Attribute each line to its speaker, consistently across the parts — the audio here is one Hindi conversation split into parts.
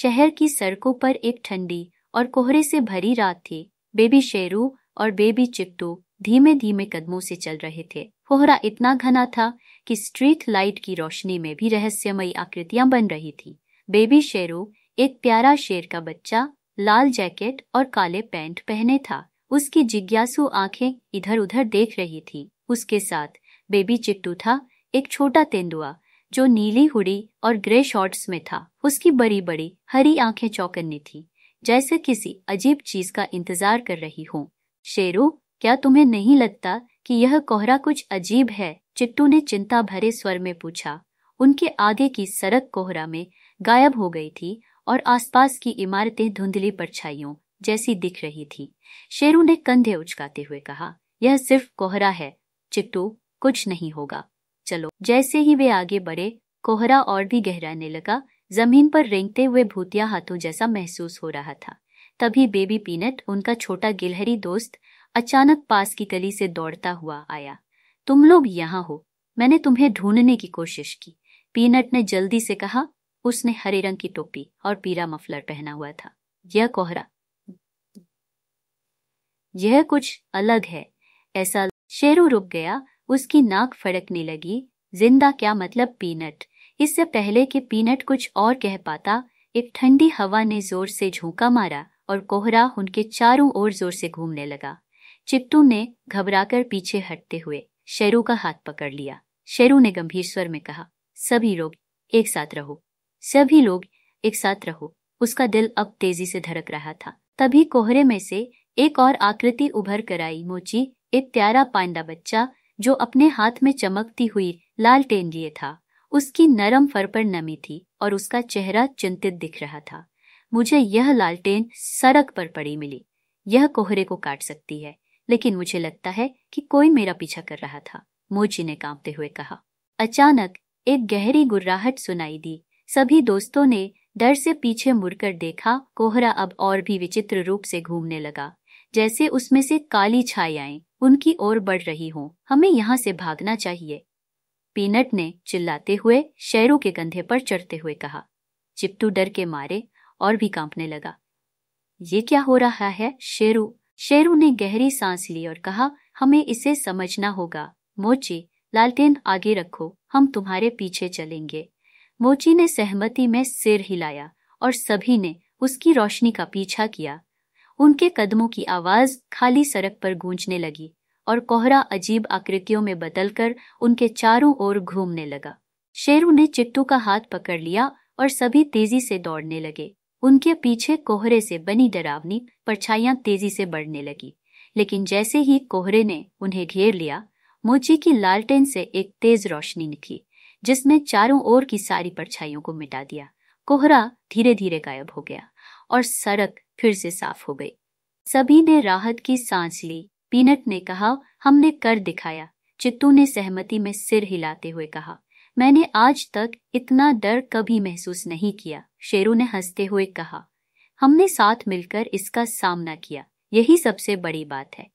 Speaker 1: शहर की सड़कों पर एक ठंडी और कोहरे से भरी रात थी बेबी शेरू और बेबी चिट्टू धीमे धीमे कदमों से चल रहे थे कोहरा इतना घना था कि स्ट्रीट लाइट की रोशनी में भी रहस्यमयी आकृतियां बन रही थी बेबी शेरू एक प्यारा शेर का बच्चा लाल जैकेट और काले पैंट पहने था उसकी जिज्ञासु आंखें इधर उधर देख रही थी उसके साथ बेबी चिट्टू था एक छोटा तेंदुआ जो नीली हुडी और ग्रे शॉर्ट्स में था उसकी बड़ी बड़ी हरी आंखें चौकन्नी थी जैसे किसी अजीब चीज का इंतजार कर रही हो शेरू क्या तुम्हें नहीं लगता कि यह कोहरा कुछ अजीब है चिट्टू ने चिंता भरे स्वर में पूछा उनके आगे की सड़क कोहरा में गायब हो गई थी और आसपास की इमारतें धुंधली परछाइयों जैसी दिख रही थी शेरू ने कंधे उचकाते हुए कहा यह सिर्फ कोहरा है चिट्टू कुछ नहीं होगा चलो जैसे ही वे आगे बढ़े कोहरा और भी गहराने लगा जमीन पर रेंगते हुए भूतिया हाथों जैसा महसूस हो रहा था तभी बेबी पीनट उनका छोटा गिलहरी दोस्त अचानक पास की गली से दौड़ता हुआ आया तुम लोग यहाँ हो मैंने तुम्हें ढूंढने की कोशिश की पीनट ने जल्दी से कहा उसने हरे रंग की टोपी और पीरा मफलर पहना हुआ था यह कोहरा यह कुछ अलग है ऐसा शेरू रुक गया उसकी नाक फड़कने लगी जिंदा क्या मतलब पीनट इससे पहले कि पीनट कुछ और कह पाता एक ठंडी हवा ने जोर से झोंका मारा और कोहरा उनके चारों ओर जोर से घूमने लगा चिट्टू ने घबराकर पीछे हटते हुए शेरू का हाथ पकड़ लिया शेरू ने गंभीर स्वर में कहा सभी लोग एक साथ रहो सभी लोग एक साथ रहो उसका दिल अब तेजी से धड़क रहा था तभी कोहरे में से एक और आकृति उभर कर आई मोची एक प्यारा पांडा बच्चा जो अपने हाथ में चमकती हुई लाल टेन लिए था उसकी नरम फर पर नमी थी और उसका चेहरा चिंतित दिख रहा था मुझे यह लालटेन सड़क पर पड़ी मिली यह कोहरे को काट सकती है लेकिन मुझे लगता है कि कोई मेरा पीछा कर रहा था मोची ने कांपते हुए कहा अचानक एक गहरी गुर्राहट सुनाई दी सभी दोस्तों ने डर से पीछे मुड़कर देखा कोहरा अब और भी विचित्र रूप से घूमने लगा जैसे उसमें से काली छायाएं उनकी ओर बढ़ रही हों हमें यहाँ से भागना चाहिए पीनट ने चिल्लाते हुए शेरों के कंधे पर चढ़ते हुए कहा चिपटू डर के मारे और भी कांपने लगा ये क्या हो रहा है शेरू शेरू ने गहरी सांस ली और कहा हमें इसे समझना होगा मोची लालटेन आगे रखो हम तुम्हारे पीछे चलेंगे मोची ने सहमति में सिर हिलाया और सभी ने उसकी रोशनी का पीछा किया उनके कदमों की आवाज खाली सड़क पर गूंजने लगी और कोहरा अजीब आकृतियों में बदलकर उनके चारों ओर घूमने लगा शेरू ने चिट्टू का हाथ पकड़ लिया और सभी तेजी से दौड़ने लगे उनके पीछे कोहरे से बनी डरावनी परछाइयां तेजी से बढ़ने लगी लेकिन जैसे ही कोहरे ने उन्हें घेर लिया मोची की लालटेन से एक तेज रोशनी निकली जिसने चारों ओर की सारी परछाइयों को मिटा दिया कोहरा धीरे धीरे गायब हो गया और सड़क फिर से साफ हो गई सभी ने राहत की सांस ली पीनट ने कहा हमने कर दिखाया चित्तू ने सहमति में सिर हिलाते हुए कहा मैंने आज तक इतना डर कभी महसूस नहीं किया शेरू ने हंसते हुए कहा हमने साथ मिलकर इसका सामना किया यही सबसे बड़ी बात है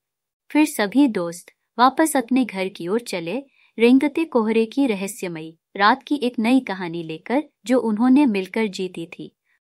Speaker 1: फिर सभी दोस्त वापस अपने घर की ओर चले रेंगते कोहरे की रहस्यमयी रात की एक नई कहानी लेकर जो उन्होंने मिलकर जीती थी